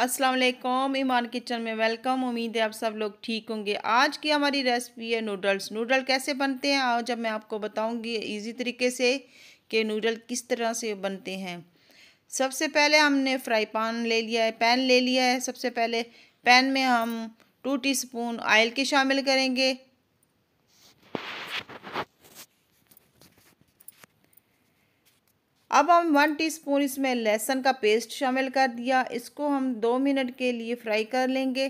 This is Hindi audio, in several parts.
अस्सलाम वालेकुम ईमान किचन में वेलकम उम्मीद है आप सब लोग ठीक होंगे आज की हमारी रेसिपी है नूडल्स नूडल कैसे बनते हैं और जब मैं आपको बताऊंगी इजी तरीके से कि नूडल किस तरह से बनते हैं सबसे पहले हमने फ्राई पान ले लिया है पैन ले लिया है सबसे पहले पैन में हम टू टीस्पून ऑयल के शामिल करेंगे अब हम वन टीस्पून इसमें लहसुन का पेस्ट शामिल कर दिया इसको हम दो मिनट के लिए फ्राई कर लेंगे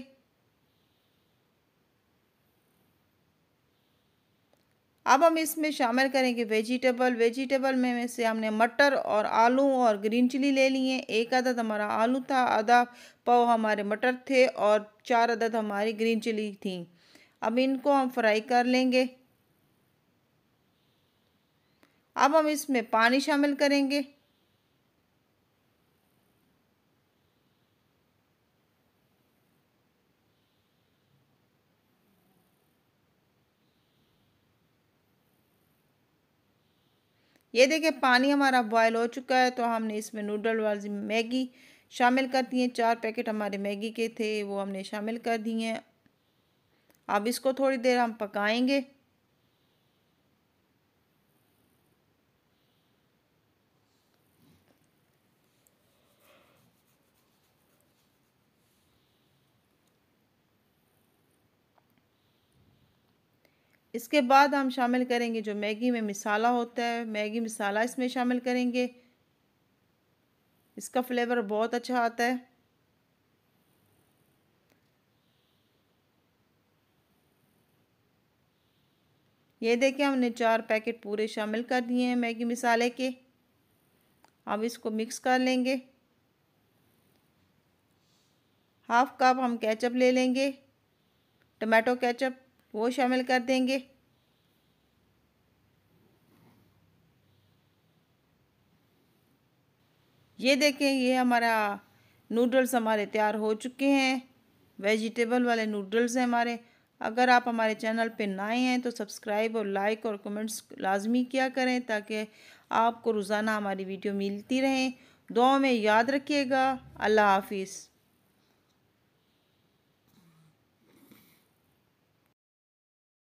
अब हम इसमें शामिल करेंगे वेजिटेबल वेजिटेबल में से हमने मटर और आलू और ग्रीन चिली ले लिए एक अदद तो हमारा आलू था आधा पाव हमारे मटर थे और चार अदद तो हमारी ग्रीन चिली थी अब इनको हम फ्राई कर लेंगे अब हम इसमें पानी शामिल करेंगे ये देखें पानी हमारा बॉयल हो चुका है तो हमने इसमें नूडल वाली मैगी शामिल कर दी है चार पैकेट हमारे मैगी के थे वो हमने शामिल कर दिए हैं अब इसको थोड़ी देर हम पकाएंगे इसके बाद हम शामिल करेंगे जो मैगी में मिसाला होता है मैगी मिसाला इसमें शामिल करेंगे इसका फ्लेवर बहुत अच्छा आता है ये देखें हमने चार पैकेट पूरे शामिल कर दिए हैं मैगी मिसाले के अब इसको मिक्स कर लेंगे हाफ कप हम केचप ले लेंगे टमाटो केचप वो शामिल कर देंगे ये देखें ये हमारा नूडल्स हमारे तैयार हो चुके हैं वेजिटेबल वाले नूडल्स हैं हमारे अगर आप हमारे चैनल पर नए हैं तो सब्सक्राइब और लाइक और कमेंट्स लाजमी किया करें ताकि आपको रोज़ाना हमारी वीडियो मिलती रहें दो में याद रखिएगा अल्लाह हाफिज़